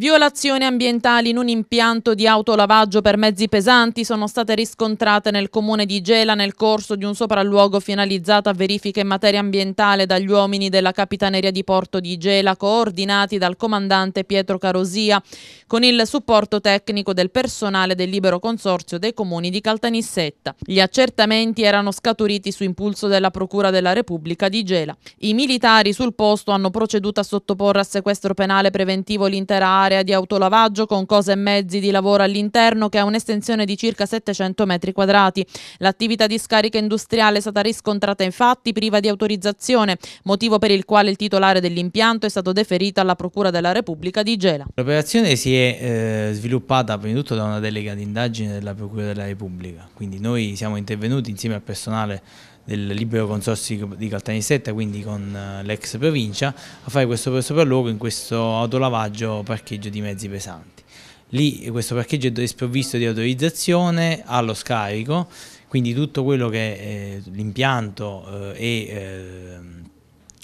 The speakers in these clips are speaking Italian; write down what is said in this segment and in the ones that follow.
Violazioni ambientali in un impianto di autolavaggio per mezzi pesanti sono state riscontrate nel comune di Gela nel corso di un sopralluogo finalizzato a verifiche in materia ambientale dagli uomini della Capitaneria di Porto di Gela coordinati dal comandante Pietro Carosia con il supporto tecnico del personale del libero consorzio dei comuni di Caltanissetta. Gli accertamenti erano scaturiti su impulso della Procura della Repubblica di Gela. I militari sul posto hanno proceduto a sottoporre a sequestro penale preventivo l'intera area un'area di autolavaggio con cose e mezzi di lavoro all'interno che ha un'estensione di circa 700 metri quadrati. L'attività di scarica industriale è stata riscontrata infatti priva di autorizzazione, motivo per il quale il titolare dell'impianto è stato deferito alla Procura della Repubblica di Gela. L'operazione si è eh, sviluppata prima di tutto da una delega di indagine della Procura della Repubblica, quindi noi siamo intervenuti insieme al personale del libero consorzio di Caltanissetta, quindi con eh, l'ex provincia, a fare questo sopralluogo in questo autolavaggio parcheggio di mezzi pesanti. Lì questo parcheggio è sprovvisto di autorizzazione allo scarico, quindi tutto quello che è eh, l'impianto eh, e ehm,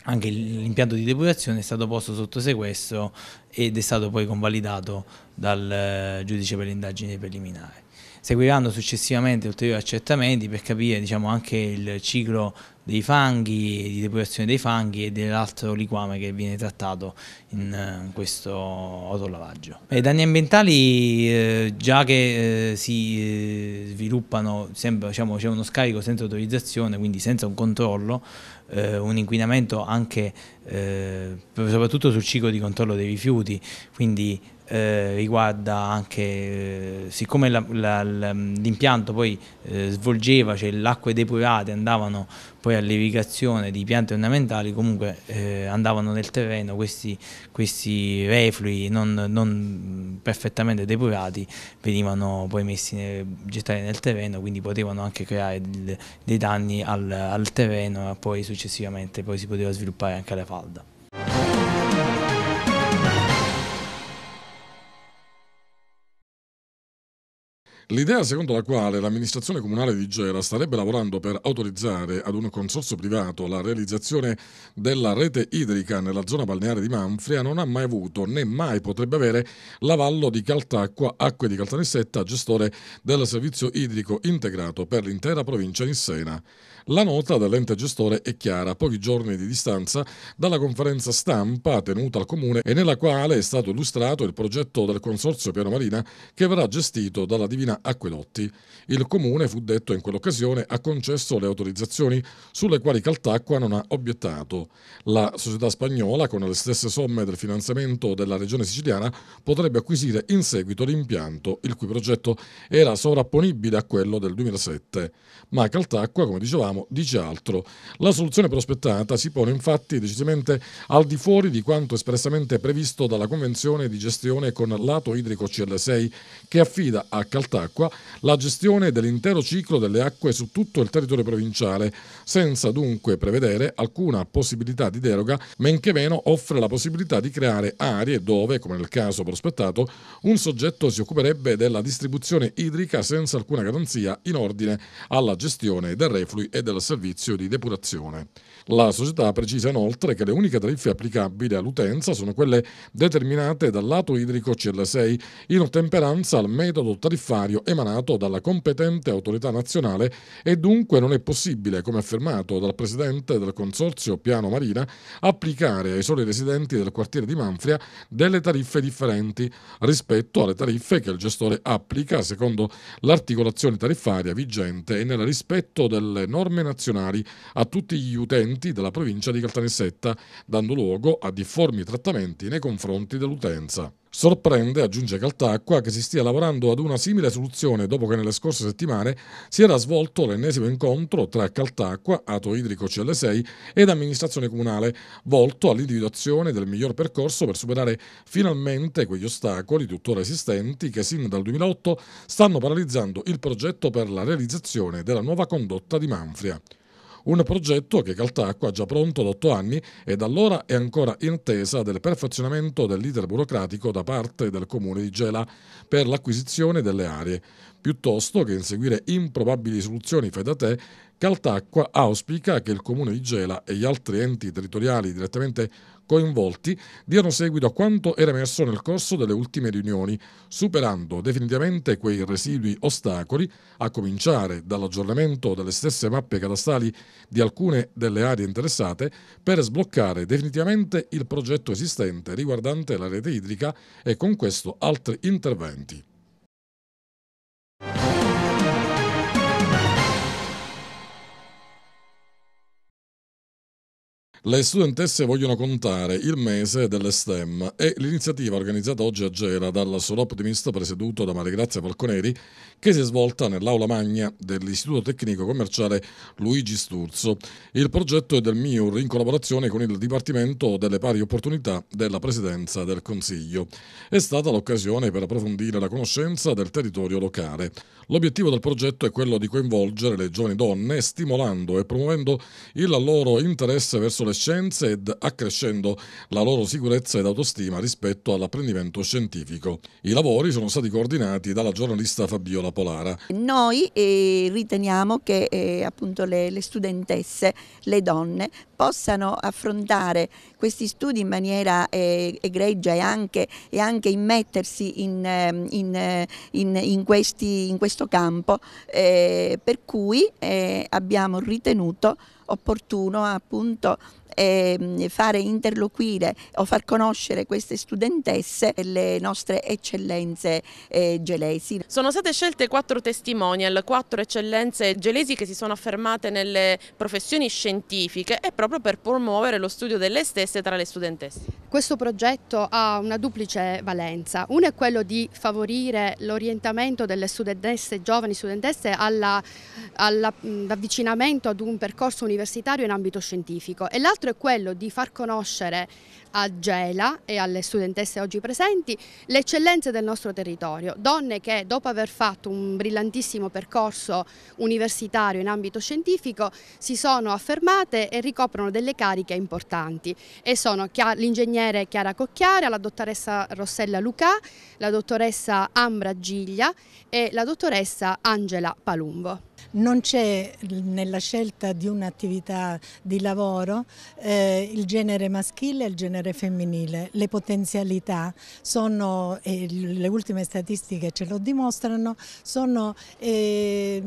anche l'impianto di depurazione è stato posto sotto sequestro ed è stato poi convalidato dal giudice per le indagini preliminari. Seguiranno successivamente ulteriori accertamenti per capire diciamo, anche il ciclo dei fanghi, di depurazione dei fanghi e dell'altro liquame che viene trattato in eh, questo autolavaggio. I danni ambientali eh, già che eh, si sviluppano, sempre, diciamo, c'è uno scarico senza autorizzazione, quindi senza un controllo, un inquinamento anche soprattutto sul ciclo di controllo dei rifiuti, quindi eh, riguarda anche, eh, siccome mm, l'impianto poi eh, svolgeva, cioè le acque depurate andavano poi all'irrigazione di piante ornamentali, comunque eh, andavano nel terreno questi, questi reflui non, non, perfettamente depurati, venivano poi messi nel, gettati nel terreno, quindi potevano anche creare del, dei danni al, al terreno e poi successivamente poi si poteva sviluppare anche la falda. L'idea secondo la quale l'amministrazione comunale di Gera starebbe lavorando per autorizzare ad un consorzio privato la realizzazione della rete idrica nella zona balneare di Manfria non ha mai avuto né mai potrebbe avere l'avallo di Caltacqua, Acque di Caltanissetta, gestore del servizio idrico integrato per l'intera provincia di Sena. La nota dell'ente gestore è chiara, a pochi giorni di distanza dalla conferenza stampa tenuta al Comune e nella quale è stato illustrato il progetto del Consorzio Piano Marina che verrà gestito dalla Divina Acquedotti. Il Comune, fu detto in quell'occasione, ha concesso le autorizzazioni sulle quali Caltacqua non ha obiettato. La società spagnola, con le stesse somme del finanziamento della regione siciliana, potrebbe acquisire in seguito l'impianto, il cui progetto era sovrapponibile a quello del 2007. Ma Caltacqua, come dicevamo, parliamo di altro. La soluzione prospettata si pone infatti decisamente al di fuori di quanto espressamente previsto dalla Convenzione di gestione con lato idrico CL6 che affida a Caltacqua la gestione dell'intero ciclo delle acque su tutto il territorio provinciale, senza dunque prevedere alcuna possibilità di deroga, men che meno offre la possibilità di creare aree dove, come nel caso prospettato, un soggetto si occuperebbe della distribuzione idrica senza alcuna garanzia in ordine alla gestione del reflui e del servizio di depurazione. La società precisa inoltre che le uniche tariffe applicabili all'utenza sono quelle determinate dal lato idrico CL6 in ottemperanza al metodo tariffario emanato dalla competente autorità nazionale e dunque non è possibile, come affermato dal presidente del consorzio Piano Marina, applicare ai soli residenti del quartiere di Manfria delle tariffe differenti rispetto alle tariffe che il gestore applica secondo l'articolazione tariffaria vigente e nel rispetto delle norme nazionali a tutti gli utenti provenienti dalla provincia di Caltanissetta, dando luogo a difformi trattamenti nei confronti dell'utenza. Sorprende, aggiunge Caltacqua, che si stia lavorando ad una simile soluzione dopo che nelle scorse settimane si era svolto l'ennesimo incontro tra Caltacqua, Ato Idrico CL6 ed amministrazione comunale, volto all'individuazione del miglior percorso per superare finalmente quegli ostacoli tuttora esistenti che sin dal 2008 stanno paralizzando il progetto per la realizzazione della nuova condotta di Manfria. Un progetto che Caltacqua ha già pronto da otto anni e da allora è ancora in attesa del perfezionamento dell'iter burocratico da parte del comune di Gela per l'acquisizione delle aree. Piuttosto che inseguire improbabili soluzioni fai da te, Caltacqua auspica che il comune di Gela e gli altri enti territoriali direttamente coinvolti diano seguito a quanto era emerso nel corso delle ultime riunioni, superando definitivamente quei residui ostacoli, a cominciare dall'aggiornamento delle stesse mappe catastali di alcune delle aree interessate, per sbloccare definitivamente il progetto esistente riguardante la rete idrica e con questo altri interventi. Le studentesse vogliono contare il mese delle STEM e l'iniziativa organizzata oggi a Gela dal Solo Optimista presieduto da Maregrazia Falconeri che si è svolta nell'aula magna dell'Istituto Tecnico Commerciale Luigi Sturzo. Il progetto è del MIUR in collaborazione con il Dipartimento delle Pari Opportunità della Presidenza del Consiglio. È stata l'occasione per approfondire la conoscenza del territorio locale. L'obiettivo del progetto è quello di coinvolgere le giovani donne stimolando e promuovendo il loro interesse verso le scienze ed accrescendo la loro sicurezza ed autostima rispetto all'apprendimento scientifico. I lavori sono stati coordinati dalla giornalista Fabiola Polara. Noi eh, riteniamo che eh, appunto le, le studentesse, le donne, possano affrontare questi studi in maniera eh, egregia e anche, e anche immettersi in, ehm, in, eh, in, in, questi, in questo campo, eh, per cui eh, abbiamo ritenuto opportuno appunto eh, fare interloquire o far conoscere queste studentesse le nostre eccellenze eh, gelesi. Sono state scelte quattro testimonial, quattro eccellenze gelesi che si sono affermate nelle professioni scientifiche e proprio per promuovere lo studio delle stesse tra le studentesse. Questo progetto ha una duplice valenza, uno è quello di favorire l'orientamento delle studentesse, giovani studentesse all'avvicinamento alla, ad un percorso universitario in ambito scientifico e l'altro nostro è quello di far conoscere a Gela e alle studentesse oggi presenti le eccellenze del nostro territorio, donne che dopo aver fatto un brillantissimo percorso universitario in ambito scientifico si sono affermate e ricoprono delle cariche importanti e sono l'ingegnere Chiara Cocchiara, la dottoressa Rossella Lucà, la dottoressa Ambra Giglia e la dottoressa Angela Palumbo. Non c'è nella scelta di un'attività di lavoro eh, il genere maschile e il genere femminile. Le potenzialità sono, e le ultime statistiche ce lo dimostrano, sono... Eh,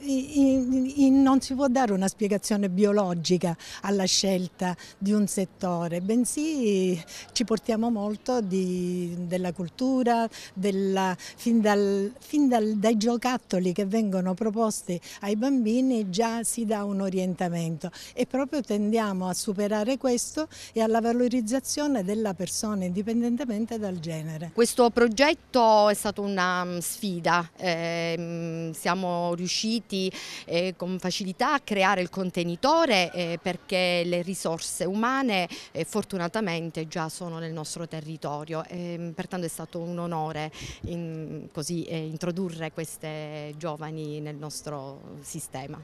non si può dare una spiegazione biologica alla scelta di un settore, bensì ci portiamo molto di, della cultura, della, fin, dal, fin dal, dai giocattoli che vengono proposti ai bambini già si dà un orientamento e proprio tendiamo a superare questo e alla valorizzazione della persona indipendentemente dal genere. Questo progetto è stata una mm, sfida, eh, siamo riusciti riusciti eh, con facilità a creare il contenitore eh, perché le risorse umane eh, fortunatamente già sono nel nostro territorio, ehm, pertanto è stato un onore in, così, eh, introdurre queste giovani nel nostro sistema.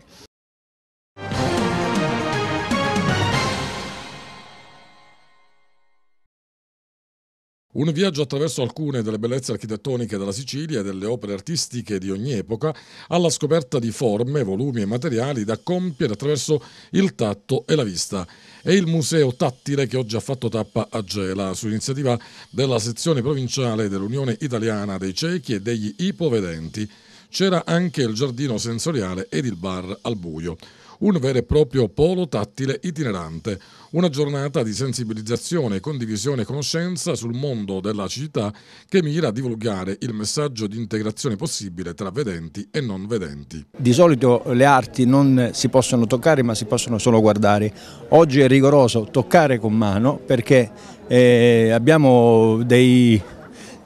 Un viaggio attraverso alcune delle bellezze architettoniche della Sicilia e delle opere artistiche di ogni epoca, alla scoperta di forme, volumi e materiali da compiere attraverso il tatto e la vista. È il museo tattile che oggi ha fatto tappa a Gela, su iniziativa della sezione provinciale dell'Unione Italiana dei Ciechi e degli Ipovedenti. C'era anche il giardino sensoriale ed il bar al buio un vero e proprio polo tattile itinerante, una giornata di sensibilizzazione, condivisione e conoscenza sul mondo della città che mira a divulgare il messaggio di integrazione possibile tra vedenti e non vedenti. Di solito le arti non si possono toccare ma si possono solo guardare. Oggi è rigoroso toccare con mano perché eh, abbiamo dei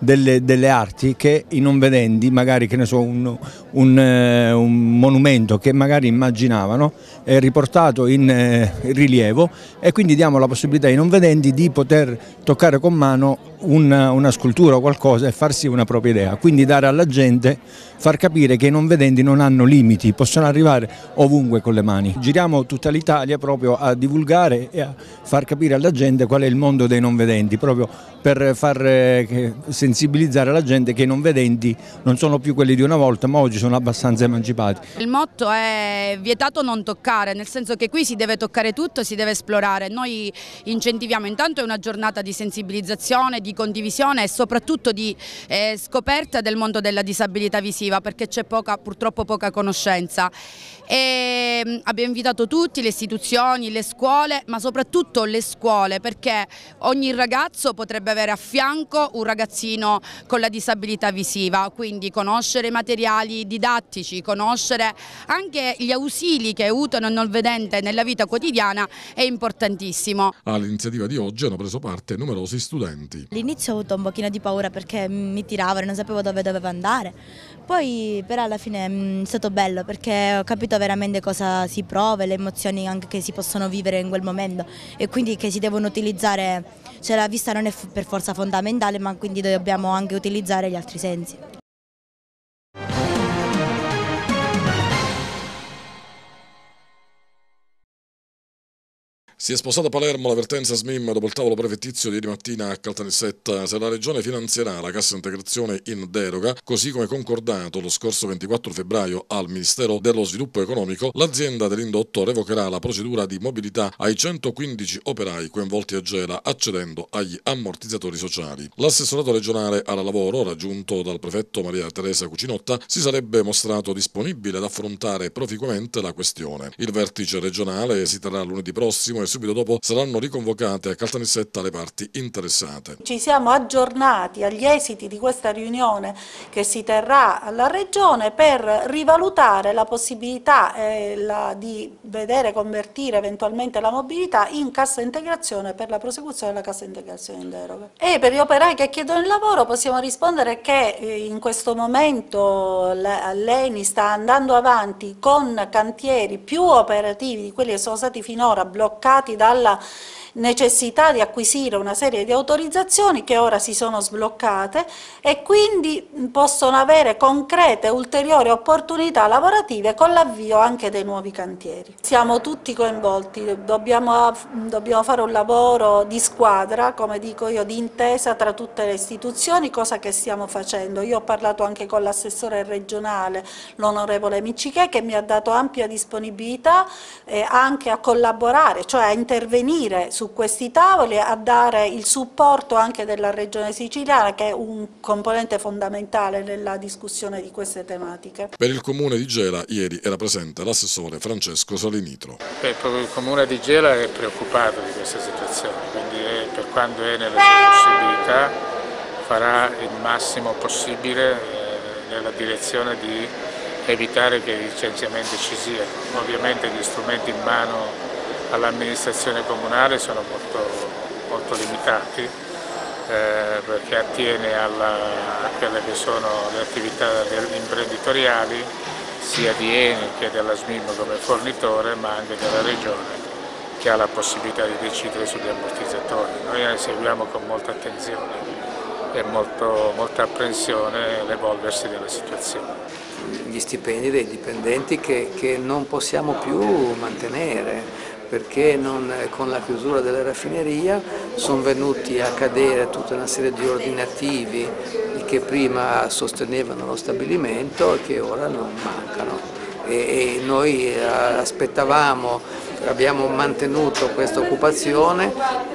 delle, delle, arti che i non vedenti, magari che ne so, un, un, eh, un monumento che magari immaginavano eh, riportato in eh, rilievo e quindi diamo la possibilità ai non vedenti di poter toccare con mano una, una scultura o qualcosa e farsi una propria idea, quindi dare alla gente, far capire che i non vedenti non hanno limiti, possono arrivare ovunque con le mani. Giriamo tutta l'Italia proprio a divulgare e a far capire alla gente qual è il mondo dei non vedenti, proprio per far eh, sensibilizzare la gente che i non vedenti non sono più quelli di una volta ma oggi sono abbastanza emancipati. Il motto è vietato non toccare toccare, nel senso che qui si deve toccare tutto, si deve esplorare. Noi incentiviamo intanto è una giornata di sensibilizzazione, di condivisione e soprattutto di eh, scoperta del mondo della disabilità visiva perché c'è purtroppo poca conoscenza e ehm, abbiamo invitato tutti, le istituzioni, le scuole, ma soprattutto le scuole perché ogni ragazzo potrebbe avere a fianco un ragazzino con la disabilità visiva, quindi conoscere i materiali didattici, conoscere anche gli ausili che aiutano il non vedente nella vita quotidiana è importantissimo. All'iniziativa di oggi hanno preso parte numerosi studenti. All'inizio ho avuto un pochino di paura perché mi tiravano e non sapevo dove dovevo andare, poi però alla fine è stato bello perché ho capito capito veramente cosa si prova e le emozioni anche che si possono vivere in quel momento e quindi che si devono utilizzare, cioè la vista non è per forza fondamentale ma quindi dobbiamo anche utilizzare gli altri sensi. Si è spostata a Palermo l'avvertenza SMIM dopo il tavolo prefettizio di ieri mattina a Caltanissetta. Se la Regione finanzierà la cassa integrazione in deroga, così come concordato lo scorso 24 febbraio al Ministero dello Sviluppo Economico, l'azienda dell'indotto revocherà la procedura di mobilità ai 115 operai coinvolti a Gela accedendo agli ammortizzatori sociali. L'assessorato regionale al lavoro, raggiunto dal prefetto Maria Teresa Cucinotta, si sarebbe mostrato disponibile ad affrontare proficuamente la questione. Il vertice regionale si terrà lunedì prossimo e subito dopo saranno riconvocate a Caltanissetta le parti interessate. Ci siamo aggiornati agli esiti di questa riunione che si terrà alla Regione per rivalutare la possibilità eh, la, di vedere convertire eventualmente la mobilità in cassa integrazione per la prosecuzione della cassa integrazione in deroga. E per gli operai che chiedono il lavoro possiamo rispondere che eh, in questo momento l'ENI sta andando avanti con cantieri più operativi di quelli che sono stati finora bloccati superati dalla necessità di acquisire una serie di autorizzazioni che ora si sono sbloccate e quindi possono avere concrete ulteriori opportunità lavorative con l'avvio anche dei nuovi cantieri. Siamo tutti coinvolti, dobbiamo, dobbiamo fare un lavoro di squadra, come dico io, di intesa tra tutte le istituzioni, cosa che stiamo facendo. Io ho parlato anche con l'assessore regionale, l'onorevole Miccichè, che mi ha dato ampia disponibilità eh, anche a collaborare, cioè a intervenire su su questi tavoli, a dare il supporto anche della Regione Siciliana che è un componente fondamentale nella discussione di queste tematiche. Per il Comune di Gela ieri era presente l'assessore Francesco Salinitro. Beh, il Comune di Gela è preoccupato di questa situazione, quindi è, per quanto è nelle sue possibilità farà il massimo possibile eh, nella direzione di evitare che il licenziamento ci sia. Ovviamente gli strumenti in mano all'amministrazione comunale sono molto, molto limitati eh, perché attiene alla, a quelle che sono le attività imprenditoriali sia di Eni che della SMIM come fornitore ma anche della Regione che ha la possibilità di decidere sugli ammortizzatori. Noi ne seguiamo con molta attenzione e molto, molta apprensione l'evolversi della situazione. Gli stipendi dei dipendenti che, che non possiamo più mantenere perché non, eh, con la chiusura della raffineria sono venuti a cadere tutta una serie di ordinativi che prima sostenevano lo stabilimento e che ora non mancano. E, e noi eh, aspettavamo, abbiamo mantenuto questa occupazione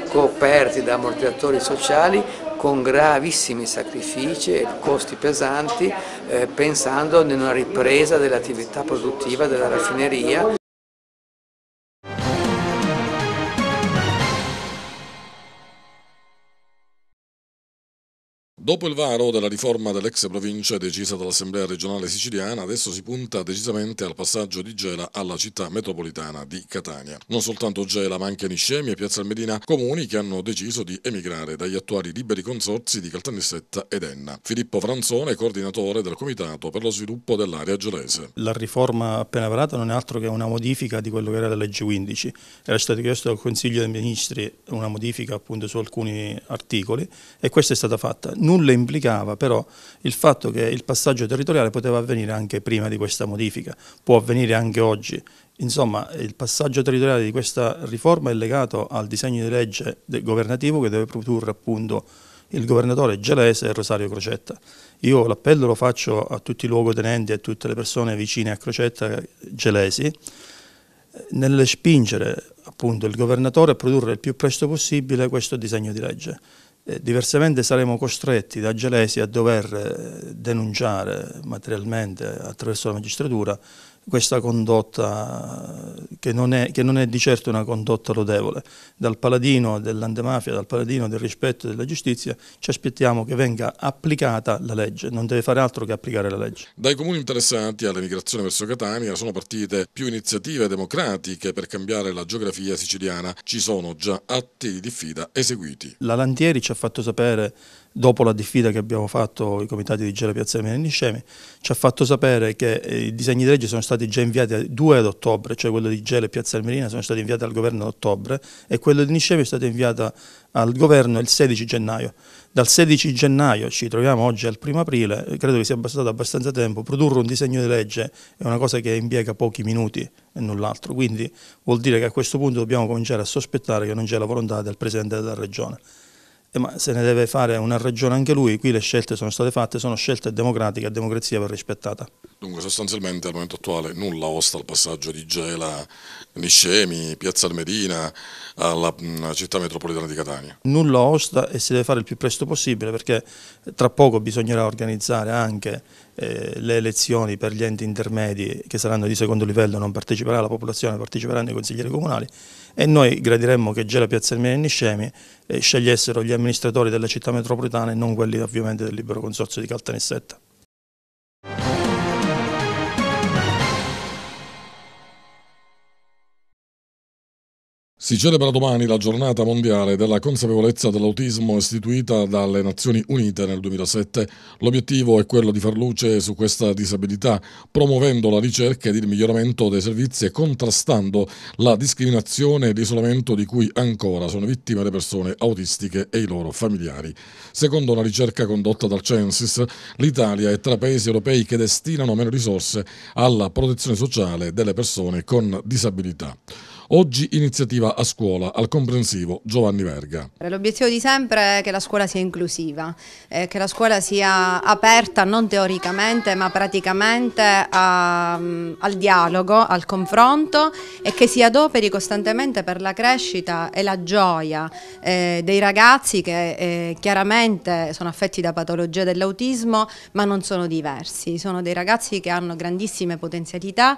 coperti da ammortizzatori sociali con gravissimi sacrifici e costi pesanti eh, pensando in una ripresa dell'attività produttiva della raffineria Dopo il varo della riforma dell'ex provincia decisa dall'Assemblea regionale siciliana, adesso si punta decisamente al passaggio di Gela alla città metropolitana di Catania. Non soltanto Gela, ma anche Niscemi e Piazza Almedina, comuni che hanno deciso di emigrare dagli attuali liberi consorzi di Caltanissetta ed Enna. Filippo Franzone, coordinatore del Comitato per lo sviluppo dell'area gelese. La riforma appena varata non è altro che una modifica di quello che era la legge 15. Era stato chiesto dal Consiglio dei Ministri una modifica appunto su alcuni articoli e questa è stata fatta. Nulla nulla implicava però il fatto che il passaggio territoriale poteva avvenire anche prima di questa modifica, può avvenire anche oggi. Insomma, il passaggio territoriale di questa riforma è legato al disegno di legge governativo che deve produrre appunto il governatore gelese e Rosario Crocetta. Io l'appello lo faccio a tutti i luogotenenti e a tutte le persone vicine a Crocetta gelesi nel spingere appunto il governatore a produrre il più presto possibile questo disegno di legge. Eh, diversamente saremo costretti da Gelesi a dover eh, denunciare materialmente attraverso la magistratura questa condotta che non, è, che non, è, di certo una condotta lodevole. Dal paladino dell'antemafia, dal paladino del rispetto della giustizia ci aspettiamo che venga applicata la legge, non deve fare altro che applicare la legge. Dai comuni interessati all'emigrazione verso Catania sono partite più iniziative democratiche per cambiare la geografia siciliana, ci sono già atti di diffida eseguiti. La Lantieri ci ha fatto sapere dopo la diffida che abbiamo fatto i comitati di Gela Piazza Niscemi, ci ha fatto sapere che eh, i disegni di legge sono stati già inviati 2 ad ottobre, cioè quello di Gela e Piazza Almerina sono stati inviati al governo ad ottobre e quello di Niscemi è stato inviato al governo il 16 gennaio. Dal 16 gennaio, ci troviamo oggi al 1 aprile, eh, credo che sia bastato abbastanza tempo, produrre un disegno di legge è una cosa che impiega pochi minuti e null'altro, quindi vuol dire che a questo punto dobbiamo cominciare a sospettare che non c'è la volontà del Presidente della Regione. Eh, ma se ne deve fare una ragione anche lui, qui le scelte sono state fatte, sono scelte democratiche, la democrazia va rispettata. Dunque sostanzialmente al momento attuale nulla osta al passaggio di Gela, Niscemi, Piazza Almedina mm, alla città metropolitana di Catania? Nulla osta e si deve fare il più presto possibile perché tra poco bisognerà organizzare anche eh, le elezioni per gli enti intermedi che saranno di secondo livello non parteciperà la popolazione, parteciperanno i consiglieri comunali e noi gradiremmo che Gela Piazza Erminia e Niscemi eh, scegliessero gli amministratori delle città metropolitane e non quelli ovviamente del libero consorzio di Caltanissetta. Si celebra domani la giornata mondiale della consapevolezza dell'autismo istituita dalle Nazioni Unite nel 2007. L'obiettivo è quello di far luce su questa disabilità, promuovendo la ricerca ed il miglioramento dei servizi e contrastando la discriminazione e l'isolamento di cui ancora sono vittime le persone autistiche e i loro familiari. Secondo una ricerca condotta dal Censis, l'Italia è tra i paesi europei che destinano meno risorse alla protezione sociale delle persone con disabilità. Oggi iniziativa a scuola, al comprensivo Giovanni Verga. L'obiettivo di sempre è che la scuola sia inclusiva, eh, che la scuola sia aperta non teoricamente ma praticamente a, mm, al dialogo, al confronto e che si adoperi costantemente per la crescita e la gioia eh, dei ragazzi che eh, chiaramente sono affetti da patologie dell'autismo ma non sono diversi, sono dei ragazzi che hanno grandissime potenzialità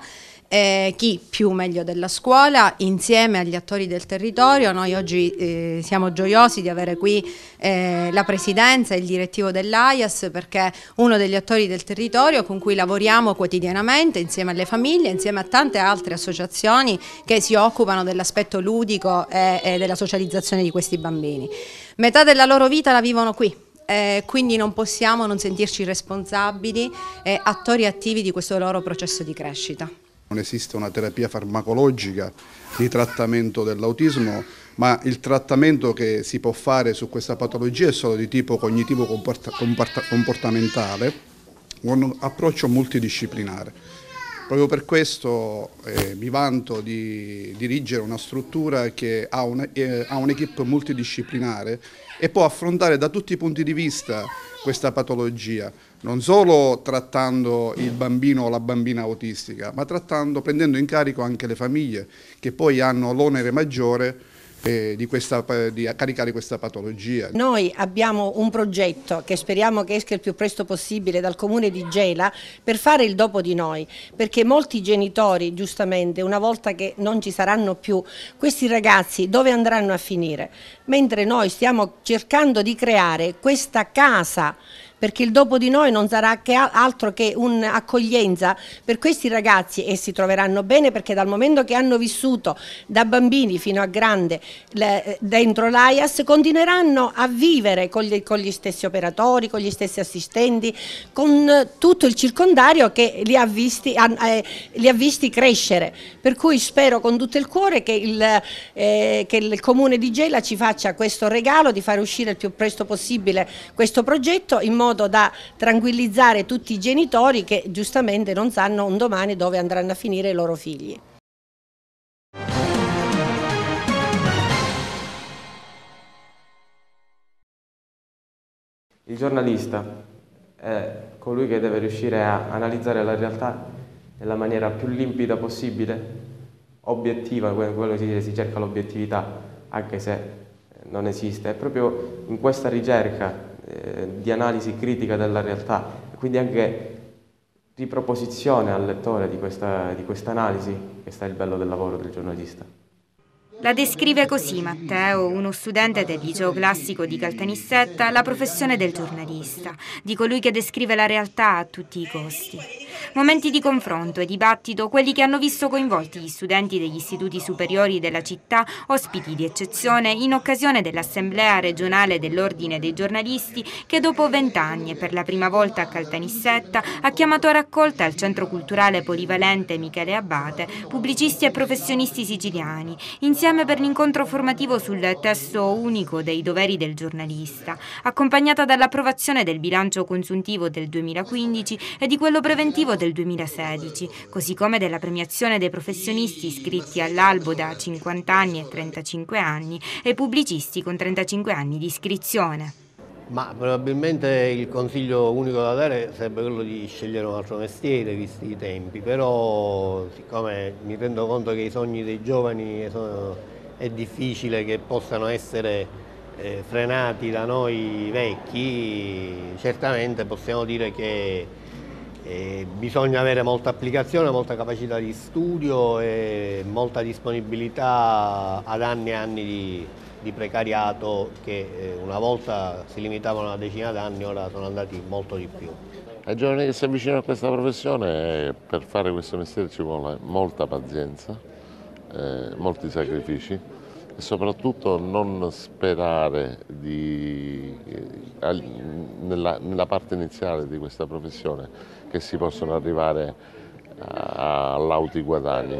eh, chi più meglio della scuola insieme agli attori del territorio. Noi oggi eh, siamo gioiosi di avere qui eh, la presidenza e il direttivo dell'AIAS perché è uno degli attori del territorio con cui lavoriamo quotidianamente insieme alle famiglie, insieme a tante altre associazioni che si occupano dell'aspetto ludico e, e della socializzazione di questi bambini. Metà della loro vita la vivono qui eh, quindi non possiamo non sentirci responsabili e eh, attori attivi di questo loro processo di crescita. Non esiste una terapia farmacologica di trattamento dell'autismo, ma il trattamento che si può fare su questa patologia è solo di tipo cognitivo comportamentale, con un approccio multidisciplinare. Proprio per questo eh, mi vanto di dirigere una struttura che ha eh, un'equipe eh, un multidisciplinare e può affrontare da tutti i punti di vista questa patologia, non solo trattando il bambino o la bambina autistica, ma trattando, prendendo in carico anche le famiglie che poi hanno l'onere maggiore eh, di, questa, di caricare questa patologia. Noi abbiamo un progetto che speriamo che esca il più presto possibile dal comune di Gela per fare il dopo di noi, perché molti genitori giustamente una volta che non ci saranno più, questi ragazzi dove andranno a finire? Mentre noi stiamo cercando di creare questa casa perché il dopo di noi non sarà che altro che un'accoglienza per questi ragazzi e si troveranno bene perché dal momento che hanno vissuto da bambini fino a grande dentro l'AIAS continueranno a vivere con gli, con gli stessi operatori, con gli stessi assistenti, con tutto il circondario che li ha visti, eh, li ha visti crescere. Per cui spero con tutto il cuore che il, eh, che il Comune di Gela ci faccia questo regalo di fare uscire il più presto possibile questo progetto in modo modo da tranquillizzare tutti i genitori che giustamente non sanno un domani dove andranno a finire i loro figli. Il giornalista è colui che deve riuscire a analizzare la realtà nella maniera più limpida possibile, obiettiva, quello che si dice si cerca l'obiettività, anche se non esiste. È proprio in questa ricerca eh, di analisi critica della realtà, quindi anche di riproposizione al lettore di questa analisi che sta il bello del lavoro del giornalista. La descrive così Matteo, uno studente del liceo classico di Caltanissetta, la professione del giornalista, di colui che descrive la realtà a tutti i costi. Momenti di confronto e dibattito quelli che hanno visto coinvolti gli studenti degli istituti superiori della città, ospiti di eccezione, in occasione dell'Assemblea regionale dell'Ordine dei giornalisti che dopo vent'anni e per la prima volta a Caltanissetta ha chiamato a raccolta al Centro Culturale Polivalente Michele Abbate, pubblicisti e professionisti siciliani, insieme per l'incontro formativo sul testo unico dei doveri del giornalista, accompagnata dall'approvazione del bilancio consuntivo del 2015 e di quello preventivo Sportivo del 2016, così come della premiazione dei professionisti iscritti all'albo da 50 anni e 35 anni e pubblicisti con 35 anni di iscrizione. Ma probabilmente il consiglio unico da dare sarebbe quello di scegliere un altro mestiere, visti i tempi, però siccome mi rendo conto che i sogni dei giovani sono, è difficile che possano essere eh, frenati da noi vecchi, certamente possiamo dire che e bisogna avere molta applicazione, molta capacità di studio e molta disponibilità ad anni e anni di, di precariato che eh, una volta si limitavano a una decina d'anni, ora sono andati molto di più. Ai giovani che si avvicinano a questa professione per fare questo mestiere ci vuole molta pazienza, eh, molti sacrifici e soprattutto non sperare di, nella, nella, parte iniziale di questa professione che si possono arrivare a, a guadagni.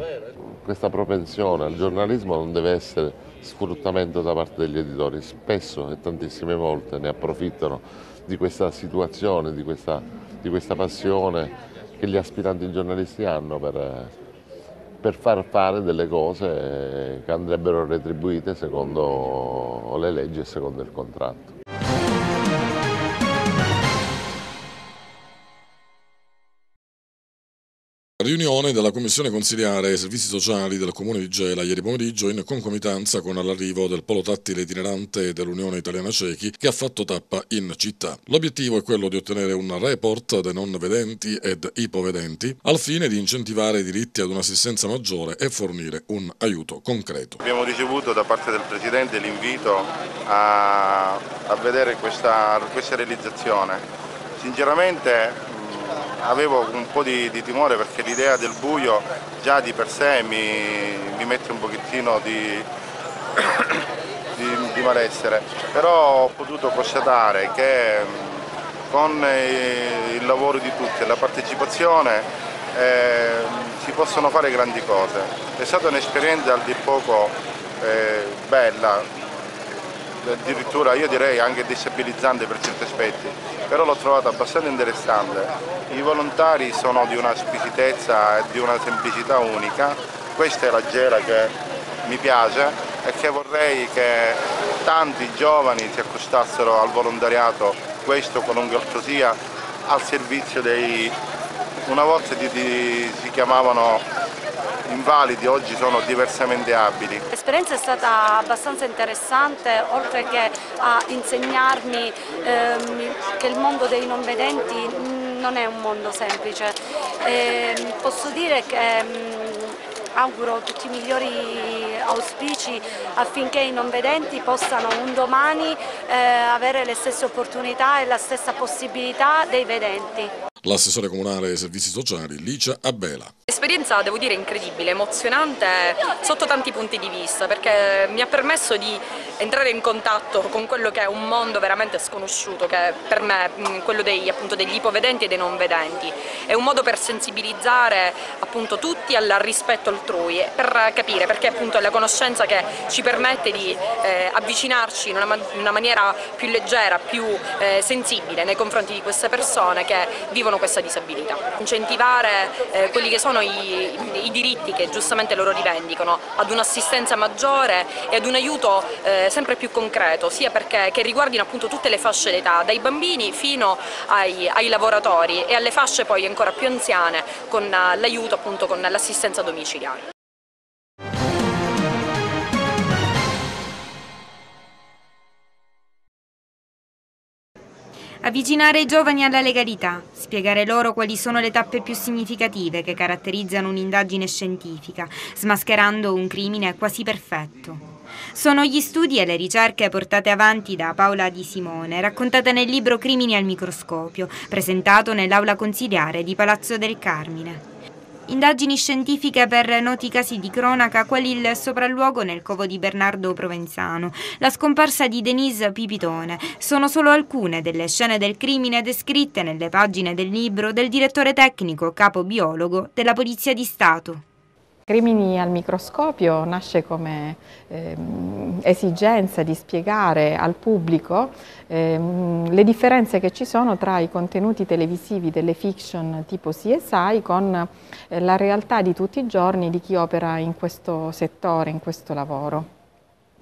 Questa propensione al giornalismo non deve essere sfruttamento da parte degli editori, spesso e tantissime volte ne approfittano di questa situazione, di questa, di questa passione che gli aspiranti giornalisti hanno per, per far fare delle cose che andrebbero retribuite secondo le leggi e secondo il contratto. Riunione della Commissione Consiliare e Servizi Sociali del Comune di Gela ieri pomeriggio in concomitanza con l'arrivo del polo tattile itinerante dell'Unione Italiana Cechi che ha fatto tappa in città. L'obiettivo è quello di ottenere un report dei non vedenti ed ipovedenti al fine di incentivare i diritti ad un'assistenza maggiore e fornire un aiuto concreto. Abbiamo ricevuto da parte del Presidente l'invito a, a, vedere questa, questa realizzazione. Sinceramente avevo un po' di, di timore perché l'idea del buio già di per sé mi, mi mette un pochettino di, di, di, malessere, però ho potuto constatare che mm, con eh, il lavoro di tutti e la partecipazione eh, si possono fare grandi cose. È stata un'esperienza al di poco eh, bella, addirittura io direi anche disabilizzante per certi aspetti, però l'ho trovato abbastanza interessante. I volontari sono di una squisitezza e di una semplicità unica, questa è la gela che mi piace e che vorrei che tanti giovani si accostassero al volontariato, questo qualunque altro sia, al servizio dei... una volta di, di, si chiamavano invalidi oggi sono diversamente abili. L'esperienza è stata abbastanza interessante, oltre che a insegnarmi ehm, che il mondo dei non vedenti non è un mondo semplice. Eh, posso dire che mh, ehm, auguro tutti i migliori auspici affinché i non vedenti possano un domani eh, avere le stesse opportunità e la stessa possibilità dei vedenti l'assessore comunale dei servizi sociali Licia Abela. Esperienza devo dire incredibile, emozionante sotto tanti punti di vista perché mi ha permesso di entrare in contatto con quello che è un mondo veramente sconosciuto che è per me è mm, quello dei, appunto, degli ipovedenti e dei non vedenti. È un modo per sensibilizzare appunto tutti al rispetto altrui, per capire perché appunto è la conoscenza che ci permette di eh, avvicinarci in una, man una, maniera più leggera, più eh, sensibile nei confronti di queste persone che vivono vivono questa disabilità. Incentivare eh, quelli che sono i, i, diritti che giustamente loro rivendicano ad un'assistenza maggiore e ad un aiuto eh, sempre più concreto, sia perché che riguardino appunto tutte le fasce d'età, dai bambini fino ai, ai, lavoratori e alle fasce poi ancora più anziane con eh, l'aiuto appunto con l'assistenza domiciliare. Avvicinare i giovani alla legalità, spiegare loro quali sono le tappe più significative che caratterizzano un'indagine scientifica, smascherando un crimine quasi perfetto. Sono gli studi e le ricerche portate avanti da Paola Di Simone, raccontate nel libro Crimini al microscopio, presentato nell'aula consigliare di Palazzo del Carmine. Indagini scientifiche per noti casi di cronaca, quali il sopralluogo nel covo di Bernardo Provenzano, la scomparsa di Denise Pipitone, sono solo alcune delle scene del crimine descritte nelle pagine del libro del direttore tecnico capo biologo della Polizia di Stato. Crimini al microscopio nasce come eh, esigenza di spiegare al pubblico eh, le differenze che ci sono tra i contenuti televisivi delle fiction tipo CSI con eh, la realtà di tutti i giorni di chi opera in questo settore, in questo lavoro.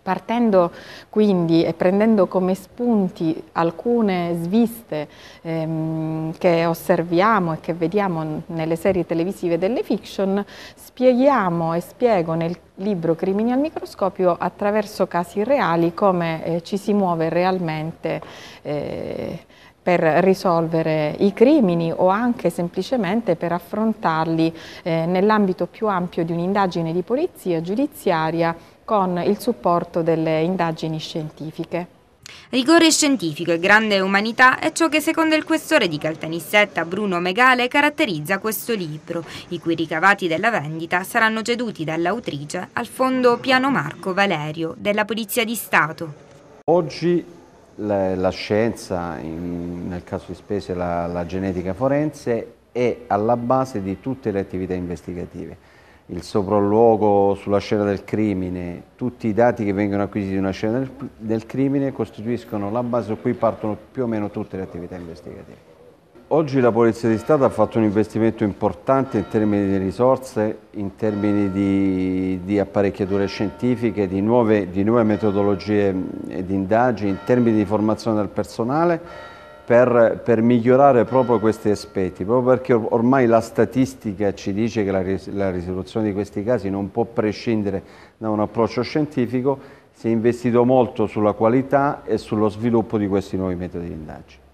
Partendo quindi e prendendo come spunti alcune sviste ehm, che osserviamo e che vediamo nelle serie televisive delle fiction, spieghiamo e spiego nel libro Crimini al microscopio attraverso casi reali come eh, ci si muove realmente eh, per risolvere i crimini o anche semplicemente per affrontarli eh, nell'ambito più ampio di un'indagine di polizia giudiziaria con il supporto delle indagini scientifiche. Rigore scientifico e grande umanità è ciò che secondo il questore di Caltanissetta Bruno Megale caratterizza questo libro, i cui ricavati della vendita saranno ceduti dall'autrice al fondo Piano Marco Valerio della Polizia di Stato. Oggi la, la scienza, in, nel caso di specie la, la genetica forense, è alla base di tutte le attività investigative il sopralluogo sulla scena del crimine, tutti i dati che vengono acquisiti in una scena del, del crimine costituiscono la base su cui partono più o meno tutte le attività investigative. Oggi la Polizia di Stato ha fatto un investimento importante in termini di risorse, in termini di, di apparecchiature scientifiche, di nuove, di nuove metodologie eh, di indagini, in termini di formazione del personale per, per, migliorare proprio questi aspetti, proprio perché ormai la statistica ci dice che la, ris la risoluzione di questi casi non può prescindere da un approccio scientifico, si è investito molto sulla qualità e sullo sviluppo di questi nuovi metodi di indagine.